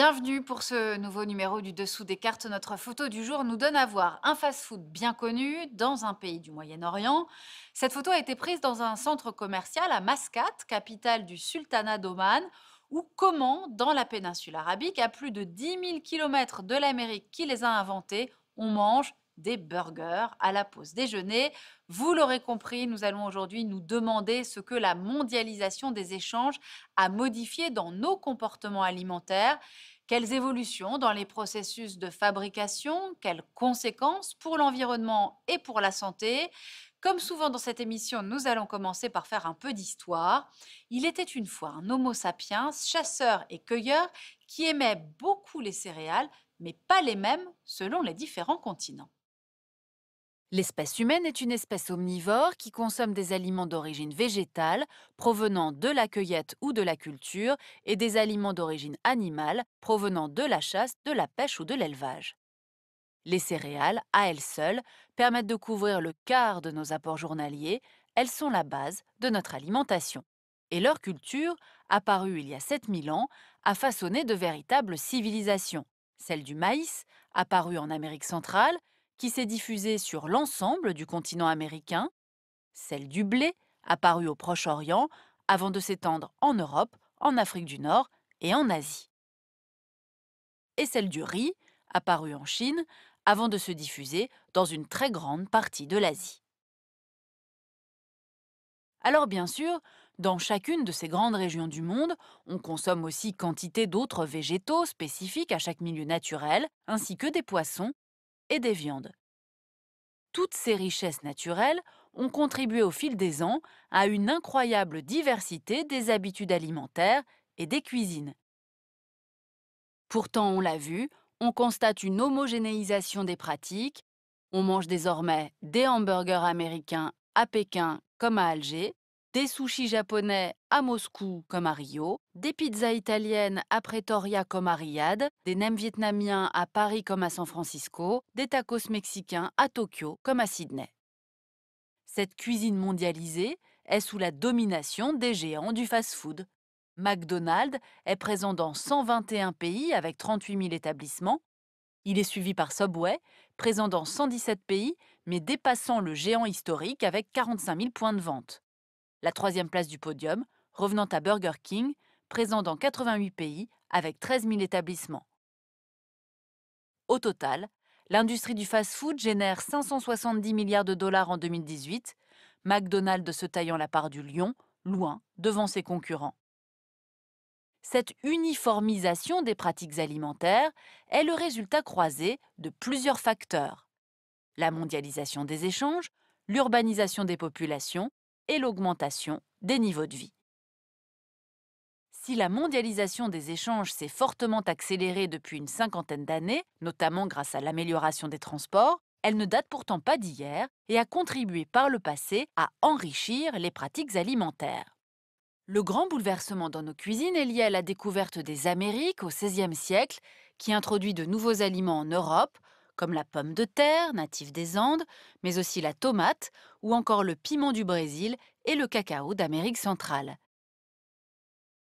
Bienvenue pour ce nouveau numéro du Dessous des cartes. Notre photo du jour nous donne à voir un fast-food bien connu dans un pays du Moyen-Orient. Cette photo a été prise dans un centre commercial à Mascate, capitale du Sultanat d'Oman, où comment, dans la péninsule arabique, à plus de 10 000 km de l'Amérique qui les a inventés, on mange des burgers à la pause déjeuner. Vous l'aurez compris, nous allons aujourd'hui nous demander ce que la mondialisation des échanges a modifié dans nos comportements alimentaires quelles évolutions dans les processus de fabrication Quelles conséquences pour l'environnement et pour la santé comme souvent dans cette émission, nous allons commencer par faire un peu d'histoire. Il était une fois un Homo sapiens, chasseur et cueilleur, qui aimait beaucoup les céréales, mais pas les mêmes selon les différents continents. L'espèce humaine est une espèce omnivore qui consomme des aliments d'origine végétale provenant de la cueillette ou de la culture et des aliments d'origine animale provenant de la chasse, de la pêche ou de l'élevage. Les céréales, à elles seules, permettent de couvrir le quart de nos apports journaliers, elles sont la base de notre alimentation. Et leur culture, apparue il y a 7000 ans, a façonné de véritables civilisations. Celle du maïs, apparue en Amérique centrale, qui s'est diffusée sur l'ensemble du continent américain, celle du blé, apparue au Proche-Orient, avant de s'étendre en Europe, en Afrique du Nord et en Asie. Et celle du riz, apparue en Chine, avant de se diffuser dans une très grande partie de l'Asie. Alors bien sûr, dans chacune de ces grandes régions du monde, on consomme aussi quantité d'autres végétaux spécifiques à chaque milieu naturel, ainsi que des poissons et des viandes. Toutes ces richesses naturelles ont contribué au fil des ans à une incroyable diversité des habitudes alimentaires et des cuisines. Pourtant, on l'a vu, on constate une homogénéisation des pratiques, on mange désormais des hamburgers américains à Pékin comme à Alger, des sushis japonais à Moscou comme à Rio, des pizzas italiennes à Pretoria comme à Riyad, des nems vietnamiens à Paris comme à San Francisco, des tacos mexicains à Tokyo comme à Sydney. Cette cuisine mondialisée est sous la domination des géants du fast-food. McDonald's est présent dans 121 pays avec 38 000 établissements. Il est suivi par Subway, présent dans 117 pays, mais dépassant le géant historique avec 45 000 points de vente la troisième place du podium, revenant à Burger King, présent dans 88 pays avec 13 000 établissements. Au total, l'industrie du fast-food génère 570 milliards de dollars en 2018, McDonald's se taillant la part du lion, loin devant ses concurrents. Cette uniformisation des pratiques alimentaires est le résultat croisé de plusieurs facteurs. La mondialisation des échanges, l'urbanisation des populations, et l'augmentation des niveaux de vie. Si la mondialisation des échanges s'est fortement accélérée depuis une cinquantaine d'années, notamment grâce à l'amélioration des transports, elle ne date pourtant pas d'hier et a contribué par le passé à enrichir les pratiques alimentaires. Le grand bouleversement dans nos cuisines est lié à la découverte des Amériques au XVIe siècle, qui introduit de nouveaux aliments en Europe, comme la pomme de terre, native des Andes, mais aussi la tomate ou encore le piment du Brésil et le cacao d'Amérique centrale.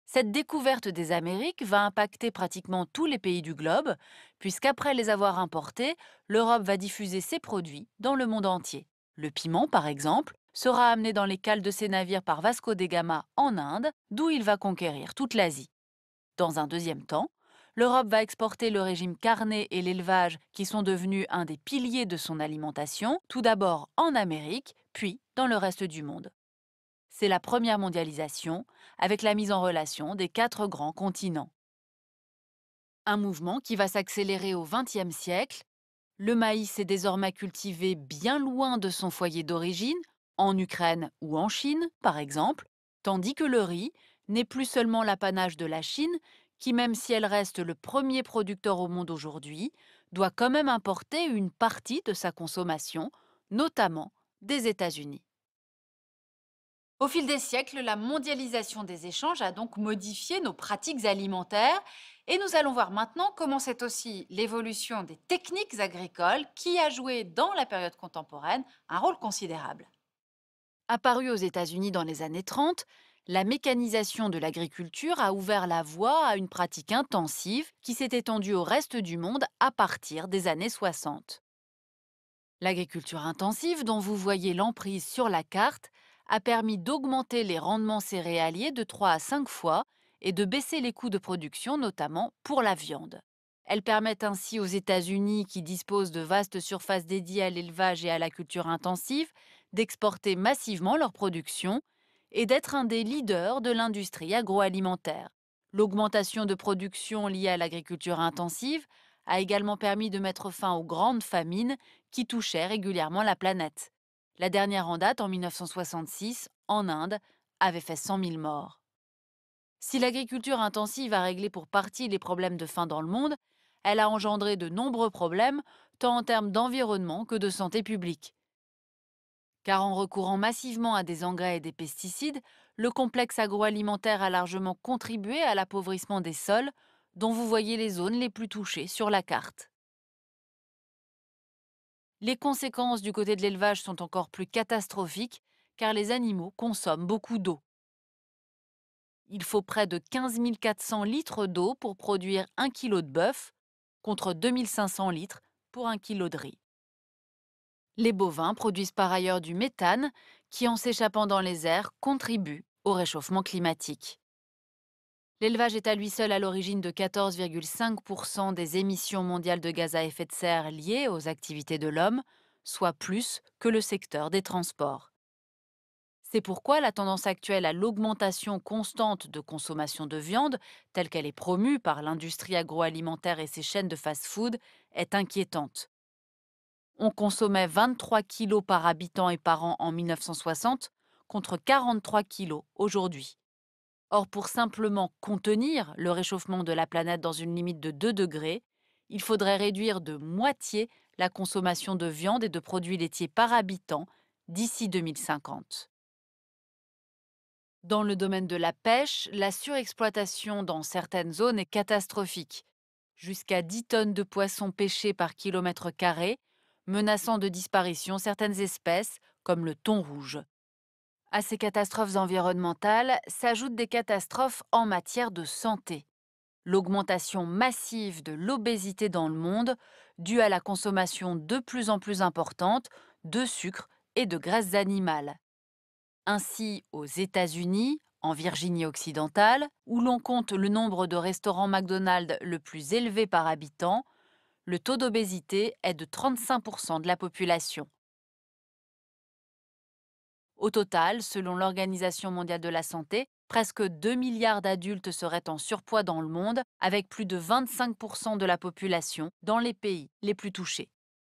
Cette découverte des Amériques va impacter pratiquement tous les pays du globe, puisqu'après les avoir importés, l'Europe va diffuser ses produits dans le monde entier. Le piment, par exemple, sera amené dans les cales de ses navires par Vasco de Gama en Inde, d'où il va conquérir toute l'Asie. Dans un deuxième temps, l'Europe va exporter le régime carné et l'élevage, qui sont devenus un des piliers de son alimentation, tout d'abord en Amérique, puis dans le reste du monde. C'est la première mondialisation, avec la mise en relation des quatre grands continents. Un mouvement qui va s'accélérer au XXe siècle. Le maïs est désormais cultivé bien loin de son foyer d'origine, en Ukraine ou en Chine, par exemple, tandis que le riz n'est plus seulement l'apanage de la Chine, qui, même si elle reste le premier producteur au monde aujourd'hui, doit quand même importer une partie de sa consommation, notamment des États-Unis. Au fil des siècles, la mondialisation des échanges a donc modifié nos pratiques alimentaires et nous allons voir maintenant comment c'est aussi l'évolution des techniques agricoles qui a joué dans la période contemporaine un rôle considérable. Apparue aux États-Unis dans les années 30, la mécanisation de l'agriculture a ouvert la voie à une pratique intensive qui s'est étendue au reste du monde à partir des années 60. L'agriculture intensive, dont vous voyez l'emprise sur la carte, a permis d'augmenter les rendements céréaliers de 3 à 5 fois et de baisser les coûts de production, notamment pour la viande. Elles permettent ainsi aux États-Unis, qui disposent de vastes surfaces dédiées à l'élevage et à la culture intensive, d'exporter massivement leur production, et d'être un des leaders de l'industrie agroalimentaire. L'augmentation de production liée à l'agriculture intensive a également permis de mettre fin aux grandes famines qui touchaient régulièrement la planète. La dernière en date, en 1966, en Inde, avait fait 100 000 morts. Si l'agriculture intensive a réglé pour partie les problèmes de faim dans le monde, elle a engendré de nombreux problèmes, tant en termes d'environnement que de santé publique car en recourant massivement à des engrais et des pesticides, le complexe agroalimentaire a largement contribué à l'appauvrissement des sols, dont vous voyez les zones les plus touchées sur la carte. Les conséquences du côté de l'élevage sont encore plus catastrophiques, car les animaux consomment beaucoup d'eau. Il faut près de 15 400 litres d'eau pour produire 1 kg de bœuf, contre 2500 litres pour 1 kg de riz. Les bovins produisent par ailleurs du méthane qui, en s'échappant dans les airs, contribue au réchauffement climatique. L'élevage est à lui seul à l'origine de 14,5% des émissions mondiales de gaz à effet de serre liées aux activités de l'homme, soit plus que le secteur des transports. C'est pourquoi la tendance actuelle à l'augmentation constante de consommation de viande, telle qu'elle est promue par l'industrie agroalimentaire et ses chaînes de fast-food, est inquiétante. On consommait 23 kilos par habitant et par an en 1960 contre 43 kilos aujourd'hui. Or, pour simplement contenir le réchauffement de la planète dans une limite de 2 degrés, il faudrait réduire de moitié la consommation de viande et de produits laitiers par habitant d'ici 2050. Dans le domaine de la pêche, la surexploitation dans certaines zones est catastrophique. Jusqu'à 10 tonnes de poissons pêchés par kilomètre carré menaçant de disparition certaines espèces, comme le thon rouge. À ces catastrophes environnementales s'ajoutent des catastrophes en matière de santé. L'augmentation massive de l'obésité dans le monde, due à la consommation de plus en plus importante de sucre et de graisses animales. Ainsi, aux États-Unis, en Virginie occidentale, où l'on compte le nombre de restaurants McDonald's le plus élevé par habitant, le taux d'obésité est de 35% de la population. Au total, selon l'Organisation mondiale de la santé, presque 2 milliards d'adultes seraient en surpoids dans le monde, avec plus de 25% de la population dans les pays les plus touchés.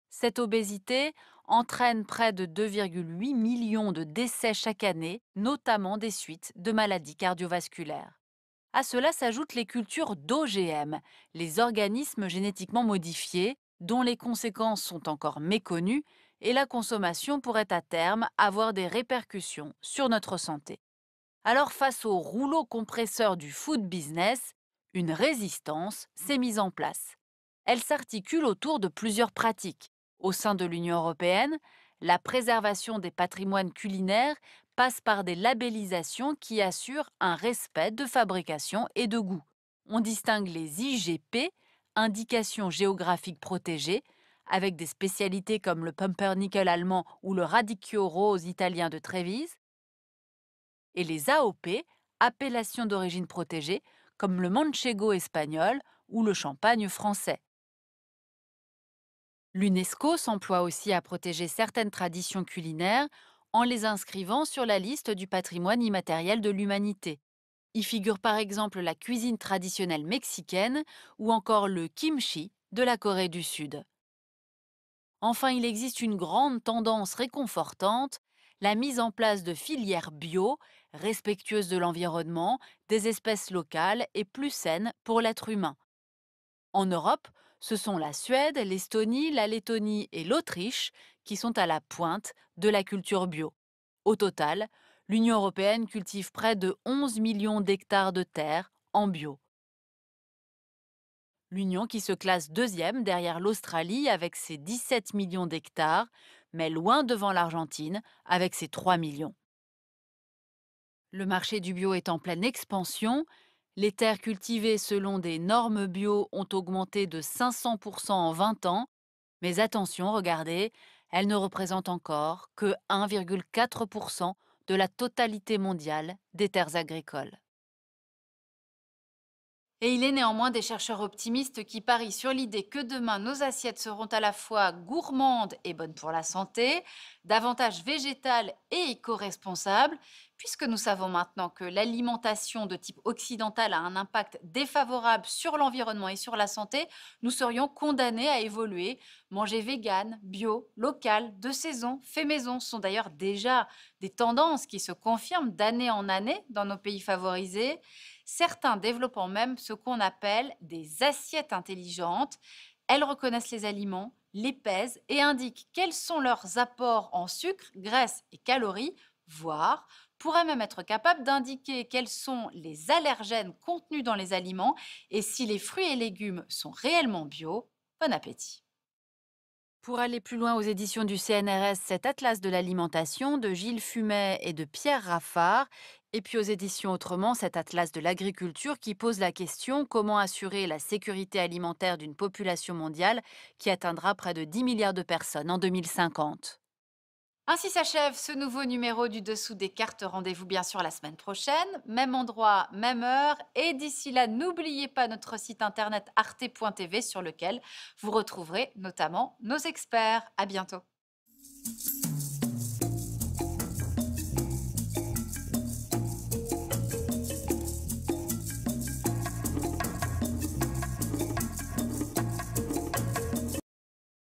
Cette obésité entraîne près de 2,8 millions de décès chaque année, notamment des suites de maladies cardiovasculaires. À cela s'ajoutent les cultures d'OGM, les organismes génétiquement modifiés, dont les conséquences sont encore méconnues et la consommation pourrait à terme avoir des répercussions sur notre santé. Alors face au rouleau compresseur du food business, une résistance s'est mise en place. Elle s'articule autour de plusieurs pratiques. Au sein de l'Union européenne, la préservation des patrimoines culinaires passe par des labellisations qui assurent un respect de fabrication et de goût. On distingue les IGP, indications géographiques protégées, avec des spécialités comme le pumpernickel allemand ou le radicchio rose italien de Trévise, et les AOP, appellations d'origine protégée, comme le manchego espagnol ou le champagne français. L'UNESCO s'emploie aussi à protéger certaines traditions culinaires en les inscrivant sur la liste du patrimoine immatériel de l'humanité. Y figure par exemple la cuisine traditionnelle mexicaine ou encore le kimchi de la Corée du Sud. Enfin, il existe une grande tendance réconfortante, la mise en place de filières bio, respectueuses de l'environnement, des espèces locales et plus saines pour l'être humain. En Europe, ce sont la Suède, l'Estonie, la Lettonie et l'Autriche qui sont à la pointe de la culture bio. Au total, l'Union européenne cultive près de 11 millions d'hectares de terre en bio. L'Union qui se classe deuxième derrière l'Australie avec ses 17 millions d'hectares, mais loin devant l'Argentine avec ses 3 millions. Le marché du bio est en pleine expansion les terres cultivées selon des normes bio ont augmenté de 500% en 20 ans, mais attention, regardez, elles ne représentent encore que 1,4% de la totalité mondiale des terres agricoles. Et il est néanmoins des chercheurs optimistes qui parient sur l'idée que demain nos assiettes seront à la fois gourmandes et bonnes pour la santé, davantage végétales et éco-responsables, puisque nous savons maintenant que l'alimentation de type occidental a un impact défavorable sur l'environnement et sur la santé, nous serions condamnés à évoluer. Manger vegan, bio, local, de saison, fait maison sont d'ailleurs déjà des tendances qui se confirment d'année en année dans nos pays favorisés certains développant même ce qu'on appelle des assiettes intelligentes. Elles reconnaissent les aliments, les pèsent et indiquent quels sont leurs apports en sucre, graisse et calories, voire pourraient même être capables d'indiquer quels sont les allergènes contenus dans les aliments et si les fruits et légumes sont réellement bio. Bon appétit pour aller plus loin aux éditions du CNRS, cet atlas de l'alimentation de Gilles Fumet et de Pierre Raffard et puis aux éditions Autrement, cet atlas de l'agriculture qui pose la question comment assurer la sécurité alimentaire d'une population mondiale qui atteindra près de 10 milliards de personnes en 2050. Ainsi s'achève ce nouveau numéro du Dessous des cartes. Rendez-vous bien sûr la semaine prochaine, même endroit, même heure. Et d'ici là, n'oubliez pas notre site internet arte.tv sur lequel vous retrouverez notamment nos experts. À bientôt.